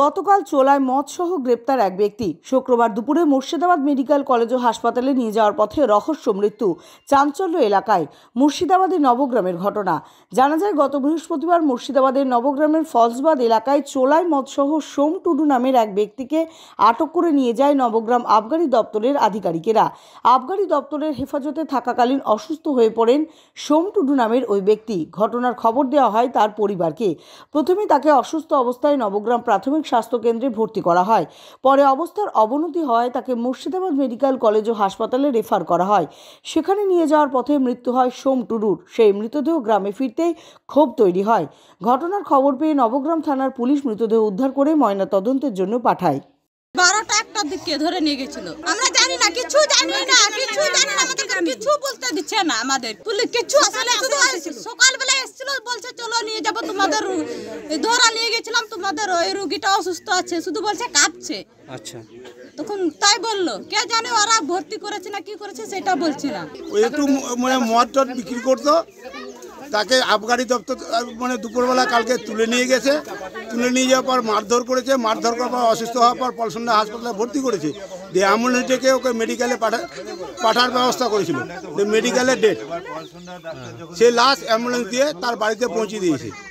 গতকাল চোলায় মদসহ গ্রেপ্তার এক ব্যক্তি শুক্রবার দুপুরে মুর্শিদাবাদ মেডিকেল কলেজ ও হাসপাতালে নিয়ে যাওয়ার পথে রহস্য মৃত্যু চাঞ্চল্য এলাকায় মুর্শিদাবাদের নবগ্রামের ঘটনা জানা যায় গত বৃহস্পতিবার মুর্শিদাবাদের নবগ্রামের ফলসবাদ এলাকায় চোলায় মদসহ সোম টুডু নামের এক ব্যক্তিকে আটক করে নিয়ে যায় নবগ্রাম আবগারি দপ্তরের আধিকারিকেরা আবগারি দপ্তরের হেফাজতে থাকাকালীন অসুস্থ হয়ে পড়েন সোম টুডু নামের ওই ব্যক্তি ঘটনার খবর দেওয়া হয় তার পরিবারকে প্রথমে তাকে অসুস্থ অবস্থায় নবগ্রাম প্রাথমিক প্রাথমিক কেন্দ্রে ভর্তি করা হয় পরে অবস্থার অবনতি হয় তাকে মুর্শিদাবাদ মেডিকেল কলেজ ও হাসপাতালে রেফার করা হয় সেখানে নিয়ে যাওয়ার পথে মৃত্যু হয় সোম টুরুর সেই মৃতদেহ গ্রামে ফিরতেই ক্ষোভ তৈরি হয় ঘটনার খবর পেয়ে নবগ্রাম থানার পুলিশ মৃতদেহ উদ্ধার করে ময়না তদন্তের জন্য পাঠায় বারোটা একটার দিকে ধরে নিয়ে গেছিল আমরা জানি না কিছু জানি না কিছু জানি না আমাদের কিছু বলতে দিচ্ছে না আমাদের পুলিশ কিছু আসলে তোমাদের দৌড়া নিয়ে গেছিলাম তোমাদের ওই রুগীটা অসুস্থ আছে শুধু বলছে কাঁপছে আচ্ছা তখন তাই বললো কে জানে ওরা ভর্তি করেছে না কি করেছে সেটা বলছে না একটু মানে মদ টদ বিক্রি করতো তাকে আবগারি দপ্তর মানে দুপুরবেলা কালকে তুলে নিয়ে গেছে তুলে নিয়ে যাওয়ার পর মারধর করেছে মারধর করার পর অসুস্থ হওয়ার পর পলসন্ডা হাসপাতালে ভর্তি করেছে দিয়ে অ্যাম্বুলেন্সটাকে ওকে মেডিকেলে পাঠা পাঠার ব্যবস্থা করেছিল মেডিকেলের ডেট সে লাস্ট অ্যাম্বুলেন্স দিয়ে তার বাড়িতে পৌঁছে দিয়েছে